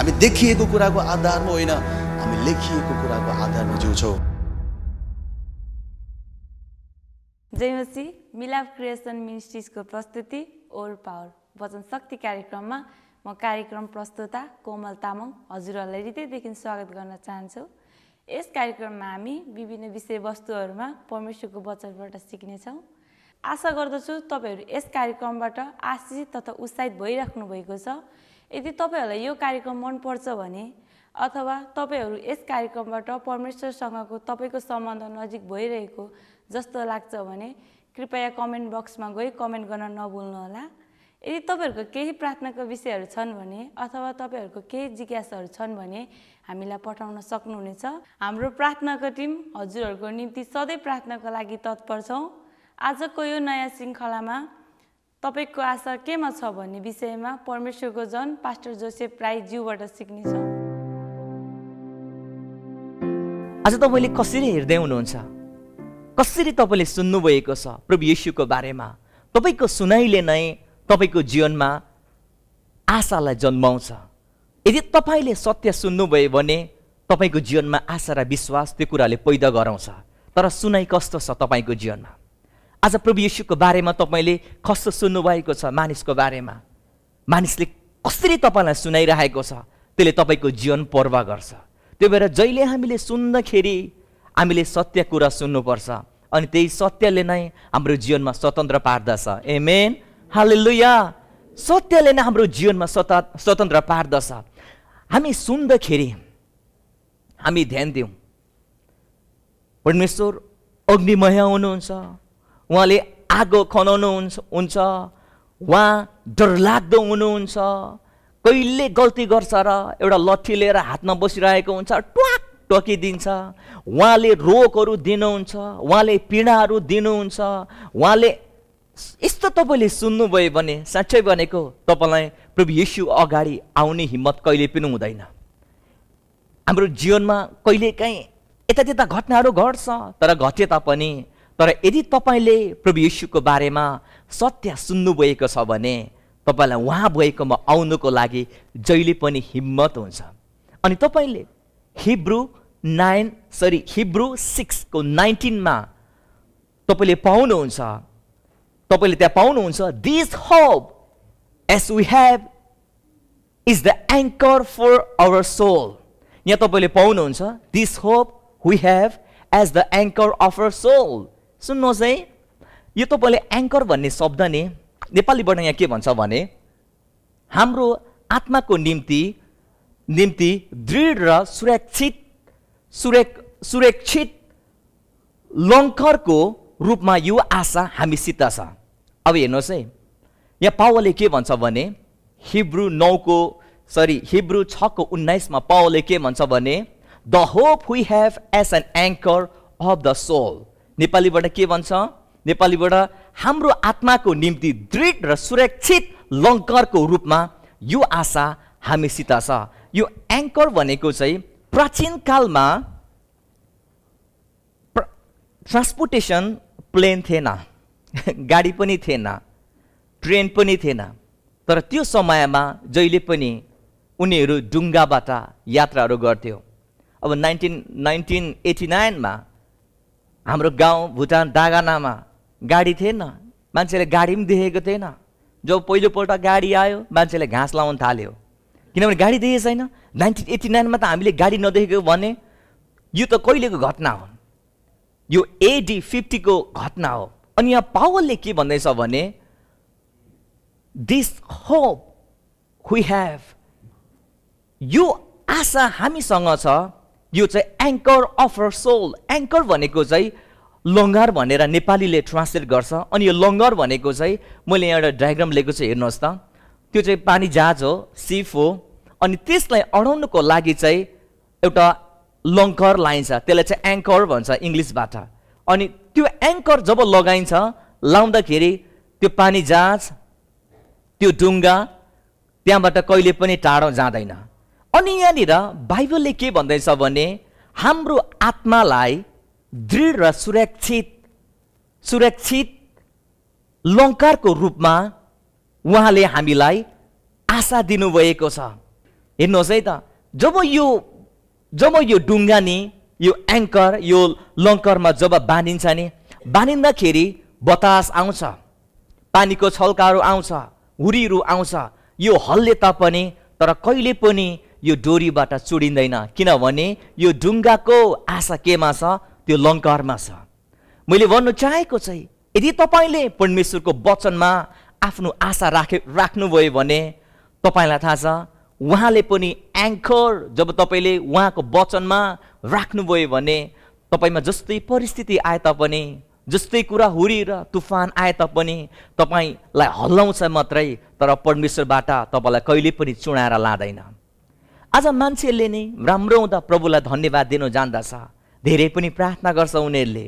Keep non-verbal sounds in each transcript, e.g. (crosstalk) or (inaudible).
हामी देखिएको कुराको आधारमा होइन हामी लेखिएको कुराको आधारमा जिउँछौँ जयमसी मिलाप क्रिएसन मिनिस्ट्रिजको प्रस्तुति ओर पावर वचन शक्ति कार्यक्रममा म कार्यक्रम प्रस्तुता कोमल तामाङ हजुरहरूलाई हृदयदेखि स्वागत गर्न चाहन्छु यस कार्यक्रममा हामी विभिन्न विषयवस्तुहरूमा परमेश्वरको वचनबाट सिक्नेछौँ आशा गर्दछु तपाईँहरू यस कार्यक्रमबाट आशिषित तथा उत्साहित भइराख्नु भएको छ यदि तपाईँहरूलाई यो कार्यक्रम मनपर्छ भने अथवा तपाईँहरू यस कार्यक्रमबाट परमेश्वरसँगको तपाईँको सम्बन्ध नजिक भइरहेको जस्तो लाग्छ भने कृपया कमेन्ट बक्समा गई कमेन्ट गर्न नभुल्नुहोला यदि तपाईँहरूको केही प्रार्थनाको विषयहरू छन् भने अथवा तपाईँहरूको केही जिज्ञासाहरू छन् भने हामीलाई पठाउन सक्नुहुनेछ हाम्रो प्रार्थनाको टिम हजुरहरूको निम्ति सधैँ प्रार्थनाको लागि तत्पर छौँ आजको यो नयाँ श्रृङ्खलामा तपाईँको आशा केमा छ भन्ने विषयमा परमेश्वरको जन पास्टर जोसेफ जिउबाट सिक्नेछ आज तपाईँले कसरी हेर्दै हुनुहुन्छ कसरी तपाईँले सुन्नुभएको छ प्रभु यीशुको बारेमा तपाईँको सुनाइले नै तपाईँको जीवनमा आशालाई जन्माउँछ यदि तपाईँले सत्य सुन्नुभयो भने तपाईँको जीवनमा आशा र विश्वास त्यो कुराले पैदा गराउँछ तर सुनाइ कस्तो छ तपाईँको जीवनमा आज प्रभु यशुको बारेमा तपाईँले कस्तो सुन्नुभएको छ मानिसको बारेमा मानिसले कसरी तपाईँलाई सुनाइरहेको छ त्यसले तपाईँको जीवन पर्व गर्छ त्यो भएर जहिले हामीले सुन्दाखेरि हामीले सत्य कुरा सुन्नुपर्छ अनि त्यही सत्यले नै हाम्रो जीवनमा स्वतन्त्र पार्दछ ए एमेन हालेलुया सत्यले नै हाम्रो जीवनमा स्वत स्वतन्त्र पार्दछ हामी सुन्दाखेरि हामी ध्यान दिउँ परमेश्वर अग्निमय हुनुहुन्छ उहाँले आगो खनाउनुहुन्छ हुन्छ उहाँ डरलाग्दो हुनुहुन्छ कहिले गल्ती गर्छ र एउटा लट्ठी लिएर हातमा बसिरहेको हुन्छ ट्वाक टोकिदिन्छ उहाँले रोगहरू दिनुहुन्छ उहाँले पीडाहरू दिनुहुन्छ उहाँले यस्तो तपाईँले सुन्नुभयो भने साँच्चै भनेको तपाईँलाई प्रभु यीशु अगाडि आउने हिम्मत कहिले पनि हुँदैन हाम्रो जीवनमा कहिलेकाहीँ यता त्यता घटनाहरू घट्छ तर घटे तापनि तर यदि तपाईँले प्रभु यीशुको बारेमा सत्य सुन्नुभएको छ भने तपाईँलाई उहाँ भएकोमा आउनुको लागि जहिले पनि हिम्मत हुन्छ अनि तपाईँले हिब्रु नाइन सरी हिब्रु सिक्सको नाइन्टिनमा तपाईँले पाउनुहुन्छ तपाईँले त्यहाँ पाउनुहुन्छ this hope as we have is the anchor for our soul यहाँ तपाईँले पाउनुहुन्छ this hope we have as the anchor of our soul सुन्नुहोस् है यो तपाईँले एङ्कर भन्ने शब्द नि नेपालीबाट यहाँ के भन्छ भने हाम्रो आत्माको निम्ति निम्ति दृढ र सुरक्षित सुरे सुरक्षित लङ्करको रूपमा यो आशा हामीसित छ अब हेर्नुहोस् है यहाँ पावले के भन्छ भने हिब्रू नौको सरी हिब्रू छको उन्नाइसमा पावले के भन्छ भने the hope we have as an anchor of the soul नेपालीबाट के भन्छ नेपालीबाट हाम्रो आत्माको निम्ति दृढ र सुरक्षित लङ्करको रूपमा यो आशा हामीसित छ यो एङ्कर भनेको चाहिँ प्राचीन कालमा प्र... ट्रान्सपोर्टेसन प्लेन थिएन (laughs) गाडी पनि थिएन ट्रेन पनि थिएन तर त्यो समयमा जहिले पनि उनीहरू डुङ्गाबाट यात्राहरू गर्थ्यो अब नाइन्टिन नाइन्टिन एटी नाइनमा हाम्रो गाउँ भुटान दागानामा गाडी थिएन मान्छेले गाडी पनि देखेको थिएन जब पहिलोपल्ट गाडी आयो मान्छेले घाँस लाउन थाल्यो किनभने गाडी देखेको छैन नाइन्टिन एट्टी नाइनमा त हामीले गाडी नदेखेको भने यो त कहिलेको घटना हो यो एडी फिफ्टीको घटना हो अनि यहाँ पावलले के भन्दैछ भने दिस होप वी हेभ यो आशा हामीसँग छ यो चाहिँ anchor of our soul anchor भनेको चाहिँ लङ्गार भनेर नेपालीले ट्रान्सलेट गर्छ अनि यो लङ्गर भनेको चाहिँ मैले यहाँ एउटा डायग्राम लिएको छु हेर्नुहोस् त त्यो चाहिँ पानी जहाज हो सिफ हो अनि त्यसलाई अडाउनुको लागि चाहिँ एउटा लङ्कर लाइन्छ त्यसलाई चाहिँ एङ्कर भन्छ इङ्ग्लिसबाट अनि त्यो एङ्कर जब लगाइन्छ लाउँदाखेरि त्यो पानी जहाज त्यो डुङ्गा त्यहाँबाट कहिले पनि टाढो जाँदैन अनि यहाँनिर बाइबलले के भन्दैछ भने हाम्रो आत्मालाई दृढ र सुरक्षित सुरक्षित लङ्कारको रूपमा उहाँले हामीलाई आशा दिनुभएको छ हेर्नुहोस् है त जब यो जब यो डुङ्गा नि यो एङ्कर यो लङ्करमा जब बाँधिन्छ नि बाँधिँदाखेरि बतास आउँछ पानीको छल्काहरू आउँछ हुरीहरू आउँछ यो हल्ले तापनि तर कहिले पनि यो डोरीबाट चुडिँदैन किनभने यो ढुङ्गाको आशा केमा छ त्यो लङ्करमा छ मैले भन्नु चाहेको चाहिँ यदि तपाईँले परमेश्वरको वचनमा आफ्नो आशा राखे राख्नुभयो भने तपाईँलाई थाहा छ उहाँले पनि एङ्कर जब तपाईँले उहाँको वचनमा राख्नुभयो भने तपाईँमा जस्तै परिस्थिति आए तापनि जस्तै कुरा हुरी र तुफान आए तापनि तपाईँलाई हल्लाउँछ मात्रै तर परमेश्वरबाट तपाईँलाई कहिले पनि चुडाएर लाँदैन आज मान्छेहरूले नै राम्रो हुँदा प्रभुलाई धन्यवाद दिनु जान्दछ धेरै पनि प्रार्थना गर्छ उनीहरूले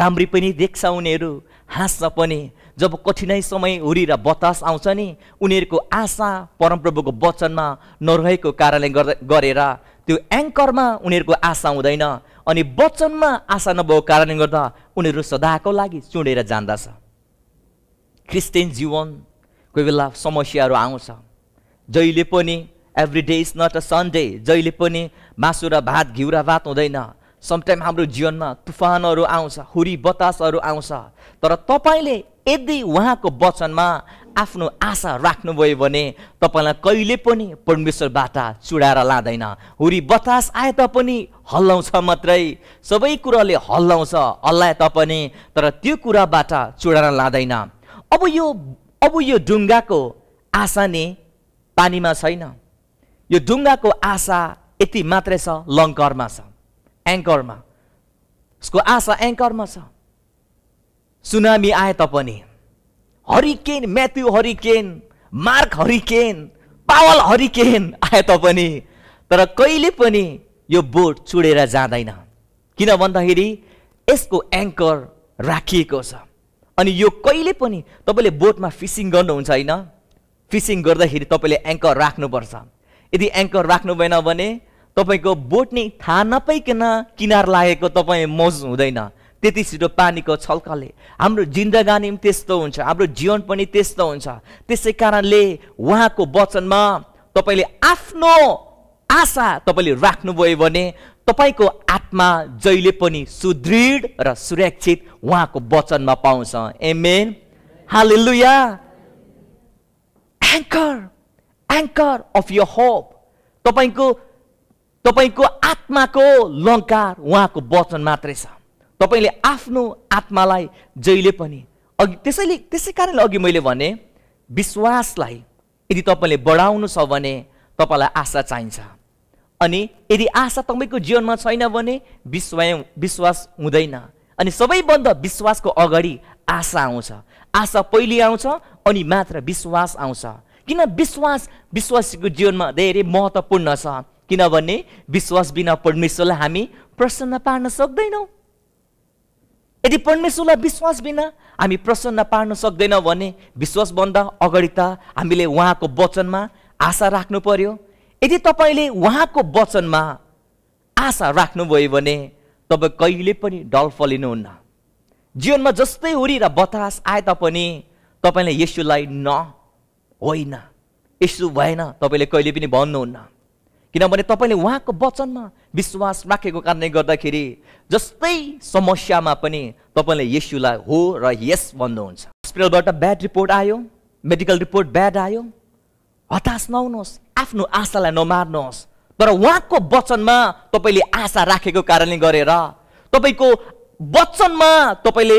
राम्री पनि देख्छ उनीहरू हाँस्छ पनि जब कठिनाइ समय उरी र बतास आउँछ नि उनीहरूको आशा परमप्रभुको वचनमा नरहेको कारणले गरेर त्यो एङ्करमा उनीहरूको आशा हुँदैन अनि वचनमा आशा नभएको कारणले गर्दा उनीहरू सदाको लागि चुडेर जान्दछ क्रिस्चियन जीवन कोही बेला समस्याहरू आउँछ जहिले पनि every day is not a Sunday जहिले पनि मासु र भात घिउ र भात हुँदैन समटाइम हाम्रो जीवनमा तुफानहरू आउँछ हुरी बतासहरू आउँछ तर तपाईँले यदि उहाँको वचनमा आफ्नो आशा राख्नुभयो भने तपाईँलाई कहिले पनि परमेश्वरबाट चुडाएर लाँदैन हुरी बतास आए तापनि हल्लाउँछ मात्रै सबै कुराले हल्लाउँछ हल्लाए तापनि तर त्यो कुराबाट चुडाएर लाँदैन अब यो अब यो ढुङ्गाको आशा नै पानीमा छैन यो डुङ्गाको आशा यति मात्रै छ लङ्करमा छ एङ्करमा उसको आशा एङ्करमा छ सुनामी आए तापनि hurricane Matthew hurricane Mark hurricane Paul hurricane आए तापनि तर कहिले पनि यो बोट छुडेर जाँदैन किन भन्दाखेरि यसको एङ्कर राखिएको छ अनि यो कहिले पनि तपाईँले बोटमा फिसिङ गर्नुहुन्छ होइन फिसिङ गर्दाखेरि तपाईँले एङ्कर राख्नुपर्छ यदि एङ्कर राख्नु भएन भने तपाईँको बोट नै थाहा नपाइकन किनार लागेको तपाईँ मौज हुँदैन त्यति छिटो पानीको छल्काले हाम्रो जिन्दगानी पनि त्यस्तो हुन्छ हाम्रो जीवन पनि त्यस्तो हुन्छ त्यसै कारणले उहाँको वचनमा तपाईँले आफ्नो आशा तपाईँले राख्नुभयो भने तपाईँको आत्मा जहिले पनि सुदृढ र सुरक्षित उहाँको वचनमा पाउँछ amen hallelujah anchor anchor of your hope तपाईँको तपाईँको आत्माको लङ्कार उहाँको वचन मात्रै छ तपाईँले आफ्नो आत्मालाई जहिले पनि अघि त्यसैले त्यसै कारणले अघि मैले भने विश्वासलाई यदि तपाईँले बढाउनु छ भने तपाईँलाई आशा चाहिन्छ अनि यदि आशा तपाईँको जीवनमा छैन भने विश्वा विश्वास हुँदैन अनि सबैभन्दा विश्वासको अगाडि आशा आउँछ आशा पहिले आउँछ अनि मात्र विश्वास आउँछ किन विश्वास विश्वासीको जीवनमा धेरै महत्त्वपूर्ण छ किनभने विश्वास बिना परमेश्वरलाई हामी प्रसन्न पार्न सक्दैनौँ यदि परमेश्वरलाई विश्वास बिना हामी प्रसन्न पार्न सक्दैनौँ भने विश्वासभन्दा अगाडि त हामीले उहाँको वचनमा आशा राख्नु पर्यो यदि तपाईँले उहाँको वचनमा आशा राख्नुभयो भने तपाईँ कहिले पनि डल फलिनुहुन्न जीवनमा जस्तै हुरी र बतास आए तापनि तपाईँले यसुलाई न होइन यसो भएन तपाईँले कहिले पनि भन्नुहुन्न किनभने तपाईँले उहाँको वचनमा विश्वास राखेको कारणले गर्दाखेरि जस्तै समस्यामा पनि तपाईँले यसुलाई हो र यस भन्नुहुन्छ हस्पिटलबाट ब्याड रिपोर्ट आयो मेडिकल रिपोर्ट ब्याड आयो हताश नहुनुहोस् आफ्नो आशालाई नमार्नुहोस् तर उहाँको वचनमा तपाईँले आशा राखेको कारणले गरेर तपाईँको वचनमा तपाईँले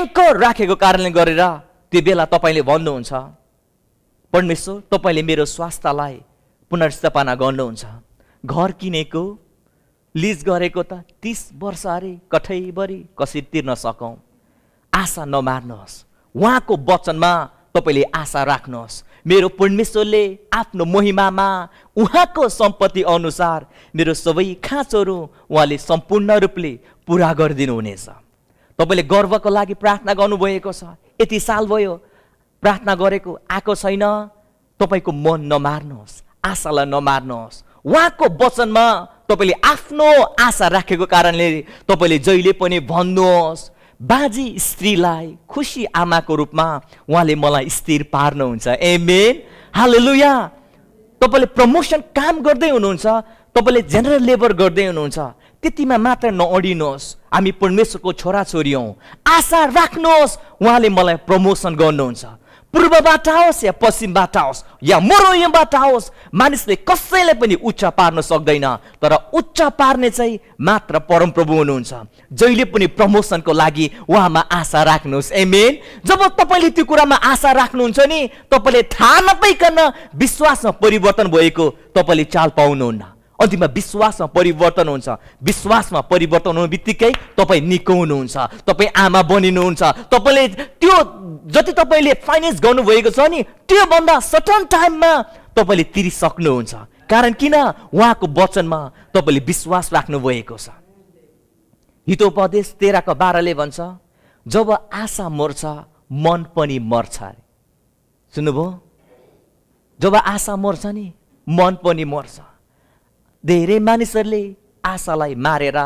एङ्कर राखेको कारणले गरेर त्यो बेला तपाईँले भन्नुहुन्छ परमेश्वर तपाईँले मेरो स्वास्थ्यलाई पुनर्स्थापना गर्नुहुन्छ घर किनेको लिज गरेको त तिस वर्ष अरे कठैभरि कसरी तिर्न सकौँ आशा नमार्नुहोस् उहाँको वचनमा तपाईँले आशा राख्नुहोस् मेरो परमेश्वरले आफ्नो महिमामा उहाँको सम्पत्ति अनुसार मेरो सबै खाँचोहरू उहाँले सम्पूर्ण रूपले पुरा गरिदिनुहुनेछ तपाईँले गर्वको लागि प्रार्थना गर्नुभएको छ यति साल भयो प्रार्थना गरेको आएको छैन तपाईँको मन नमार्नुहोस् आशालाई नमार्नुहोस् उहाँको वचनमा तपाईँले आफ्नो आशा राखेको कारणले तपाईँले जहिले पनि भन्नुहोस् बाजी स्त्रीलाई खुसी आमाको रूपमा उहाँले मलाई स्थिर पार्नुहुन्छ ए मेन हालेलुया तपाईँले प्रमोसन काम गर्दै हुनुहुन्छ तपाईँले जेनरल लेबर गर्दै हुनुहुन्छ त्यतिमा मात्र नअडिनुहोस् हामी परमेश्वरको छोराछोरी हौँ आशा राख्नुहोस् उहाँले मलाई प्रमोसन गर्नुहुन्छ पूर्वबाट आओस् या पश्चिमबाट आओस् या मरोयमबाट आओस् मानिसले कसैलाई पनि उच्च पार्न सक्दैन तर उच्च पार्ने चाहिँ मात्र परमप्रभु हुनुहुन्छ जहिले पनि प्रमोसनको लागि उहाँमा आशा राख्नुहोस् मेन जब तपाईँले त्यो कुरामा आशा राख्नुहुन्छ नि तपाईँले थाहा नपाइकन विश्वासमा परिवर्तन भएको तपाईँले चाल पाउनुहुन्न अन्तिममा विश्वासमा परिवर्तन हुन्छ विश्वासमा परिवर्तन हुनु बित्तिकै तपाईँ निको हुनुहुन्छ तपाईँ आमा बनिनुहुन्छ तपाईँले त्यो जति तपाईँले फाइनेन्स गर्नुभएको छ नि त्योभन्दा सटन टाइममा तपाईँले तिरिसक्नुहुन्छ कारण किन उहाँको वचनमा तपाईँले विश्वास राख्नुभएको छ हितोपदेश तेह्रको बाह्रले भन्छ जब आशा मर्छ मन पनि मर्छ अरे सुन्नुभयो जब आशा मर्छ नि मन पनि मर्छ धेरै मानिसहरूले आशालाई मारेर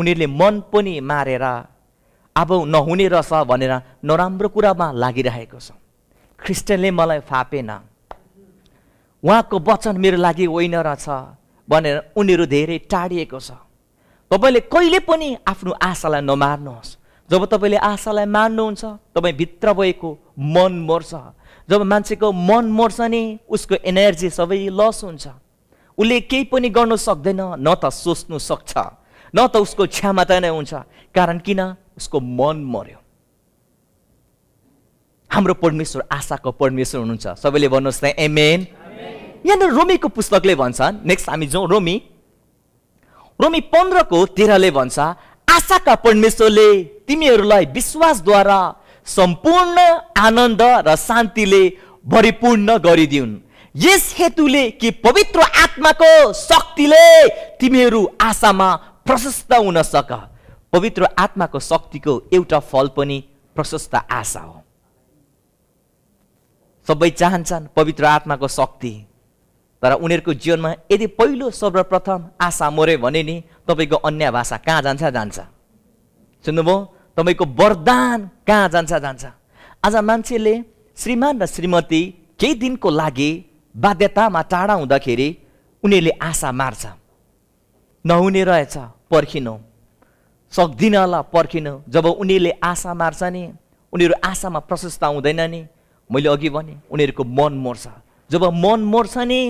उनीहरूले मन पनि मारेर अब नहुने रहेछ भनेर नराम्रो कुरामा लागिरहेको छ क्रिस्चियनले मलाई फापेन उहाँको वचन मेरो लागि होइन रहेछ भनेर उनीहरू धेरै टाढिएको छ तपाईँले कहिले पनि आफ्नो आशालाई नमार्नुहोस् जब तपाईँले आशालाई मार्नुहुन्छ तपाईँ भित्र भएको मन मर्छ जब मान्छेको मन मर्छ नि उसको एनर्जी सबै लस हुन्छ उसले केही पनि गर्न सक्दैन न त सोच्नु सक्छ न त उसको क्षमता नै हुन्छ कारण किन उसको मन मर्यो हाम्रो परमेश्वर आशाको परमेश्वर हुनुहुन्छ सबैले भन्नुहोस् त एमएन यहाँनिर रोमीको पुस्तकले भन्छ नेक्स्ट हामी जाउँ रोमी रोमी पन्ध्रको तेह्रले भन्छ आशाका परमेश्वरले तिमीहरूलाई विश्वासद्वारा सम्पूर्ण आनन्द र शान्तिले भरिपूर्ण गरिदिउन् यस हेतुले कि पवित्र आत्माको शक्तिले तिमीहरू आशामा प्रशस्त हुन सक पवित्र आत्माको शक्तिको एउटा फल पनि प्रशस्त आशा हो सबै चाहन्छन् पवित्र आत्माको शक्ति तर उनीहरूको जीवनमा यदि पहिलो सर्वप्रथम आशा मऱ्यो भने नि तपाईँको अन्य भाषा कहाँ जान्छ जान्छ सुन्नुभयो तपाईँको वरदान कहाँ जान्छ जान्छ आज मान्छेले श्रीमान र श्रीमती केही दिनको लागि बाध्यतामा टाढा हुँदाखेरि उनीहरूले आशा मार्छ नहुने रहेछ पर्खिनु सक्दिनँ होला पर्खिनु जब उनीहरूले आशा मार्छ नि उनीहरू आशामा प्रशस्त हुँदैन नि मैले अघि भने उनीहरूको मन मर्छ जब मन मर्छ नि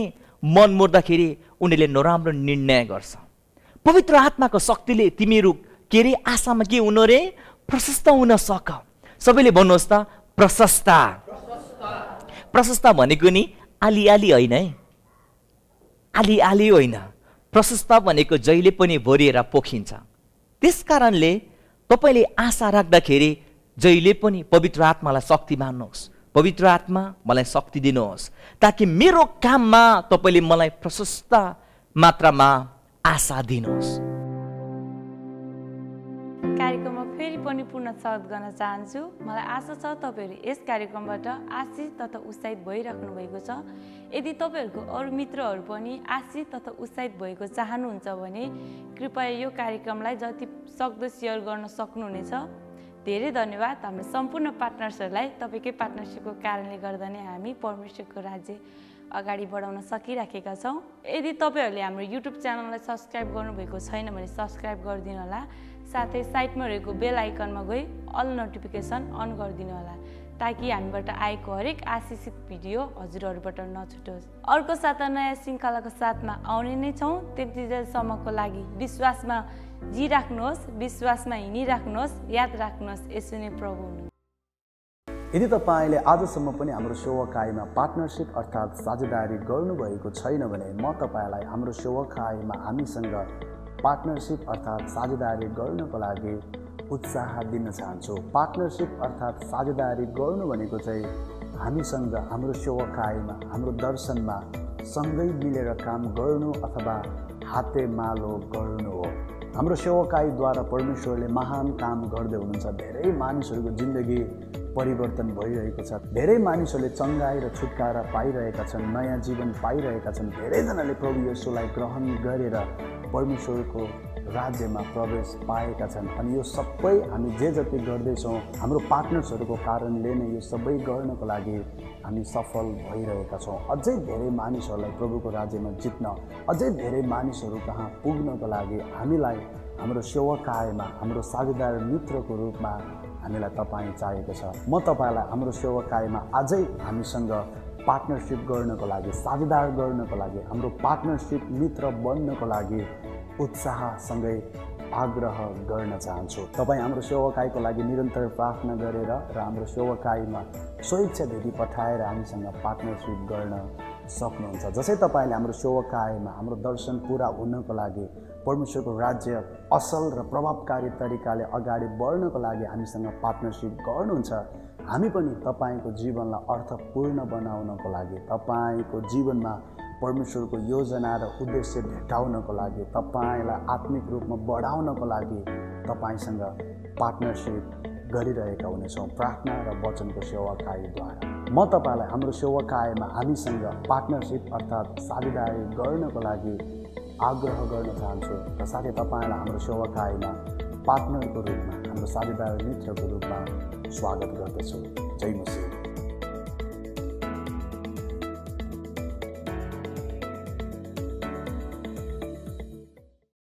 मन मर्दाखेरि उनीहरूले नराम्रो निर्णय गर्छ पवित्र आत्माको शक्तिले तिमीहरू के अरे आशामा के हुनु रे प्रशस्त हुन सक सबैले भन्नुहोस् त प्रशस्त प्रशस्त भनेको नि आली आली होइन है आली होइन प्रशस्त भनेको जहिले पनि भरिएर पोखिन्छ त्यस कारणले तपाईँले आशा राख्दाखेरि जहिले पनि पवित्र आत्मालाई शक्ति मान्नुहोस् पवित्र आत्मा मलाई शक्ति दिनुहोस् ताकि मेरो काममा तपाईँले मलाई प्रशस्त मात्रामा आशा दिनुहोस् फेरि पनि पुनः स्वागत गर्न चाहन्छु मलाई आशा छ तपाईँहरू यस कार्यक्रमबाट आशिष तथा उत्साहित भइराख्नु भएको छ यदि तपाईँहरूको अरू मित्रहरू पनि आशिष तथा उत्साहित भएको चाहनुहुन्छ भने कृपया यो कार्यक्रमलाई जति सक्दो सेयर गर्न सक्नुहुनेछ धेरै धन्यवाद हाम्रो सम्पूर्ण पार्टनर्सहरूलाई तपाईँकै पार्टनरसिपको कारणले गर्दा नै हामी परमेश्वरको राज्य अगाडि बढाउन सकिराखेका छौँ यदि तपाईँहरूले हाम्रो युट्युब च्यानललाई सब्सक्राइब गर्नुभएको छैन भने सब्सक्राइब गरिदिनु होला साथै साइटमा रहेको बेल आइकनमा गई अल नोटिफिकेसन अन होला ताकि हामीबाट आएको हरेक आशिषित भिडियो हजुरहरूबाट नछुटोस् अर्को साता नयाँ श्रृङ्खलाको साथमा आउने नै छौँ त्यतिजेलसम्मको लागि विश्वासमा जी राख्नुहोस् विश्वासमा हिँडिराख्नुहोस् याद राख्नुहोस् यसो नै प्रभु हुनु यदि तपाईँले आजसम्म पनि हाम्रो सेवाकायमा पार्टनरसिप अर्थात् साझेदारी गर्नुभएको छैन भने म तपाईँलाई हाम्रो सेवाकायमा हामीसँग पार्टनरसिप अर्थात् साझेदारी गर्नको लागि उत्साह दिन चाहन्छु पार्टनरसिप अर्थात् साझेदारी गर्नु भनेको चाहिँ हामीसँग हाम्रो सेवकायमा हाम्रो दर्शनमा सँगै मिलेर काम गर्नु अथवा हातेमालो गर्नु हो हाम्रो सेवकायद्वारा परमेश्वरले महान काम गर्दै हुनुहुन्छ धेरै मानिसहरूको जिन्दगी परिवर्तन भइरहेको छ धेरै मानिसहरूले चङ्गाई र छुटकारा पाइरहेका छन् नयाँ जीवन पाइरहेका छन् धेरैजनाले प्रभु यसोलाई ग्रहण गरेर परमेश्वरको राज्यमा प्रवेश पाएका छन् अनि यो सबै हामी जे जति गर्दैछौँ हाम्रो पार्टनर्सहरूको कारणले नै यो सबै गर्नको लागि हामी सफल भइरहेका छौँ अझै धेरै मानिसहरूलाई प्रभुको राज्यमा जित्न अझै धेरै मानिसहरू कहाँ पुग्नको लागि हामीलाई हाम्रो सेवाकायमा हाम्रो साझेदार मित्रको रूपमा हामीलाई तपाईँ चाहिएको छ म तपाईँलाई हाम्रो सेवाकायमा आजै हामीसँग पार्टनरसिप गर्नको लागि साझेदार गर्नको लागि हाम्रो पार्टनरसिप मित्र बन्नको लागि उत्साहसँगै आग्रह गर्न चाहन्छु तपाईँ हाम्रो सेवाकाईको लागि निरन्तर प्रार्थना गरेर र हाम्रो सेवाकाईमा भेटी पठाएर हामीसँग पार्टनरसिप गर्न सक्नुहुन्छ जसै तपाईँले हाम्रो सेवाकायमा हाम्रो दर्शन पुरा हुनको लागि परमेश्वरको राज्य असल र प्रभावकारी तरिकाले अगाडि बढ्नको लागि हामीसँग पार्टनरसिप गर्नुहुन्छ हामी पनि तपाईँको जीवनलाई अर्थपूर्ण बनाउनको लागि तपाईँको जीवनमा परमेश्वरको योजना र उद्देश्य भेटाउनको लागि तपाईँलाई आत्मिक रूपमा बढाउनको लागि तपाईँसँग पार्टनरसिप गरिरहेका हुनेछौँ प्रार्थना र वचनको सेवाकायद्वारा म तपाईँलाई हाम्रो सेवाकायमा हामीसँग पार्टनरसिप अर्थात् साझेदारी गर्नको लागि आग्रह गर्न चाहन्छु र साथै तपाईँलाई हाम्रो सेवाकायमा पार्टनरको रूपमा हाम्रो साझेदार मित्रको रूपमा स्वागत गर्दछु जय मसिंह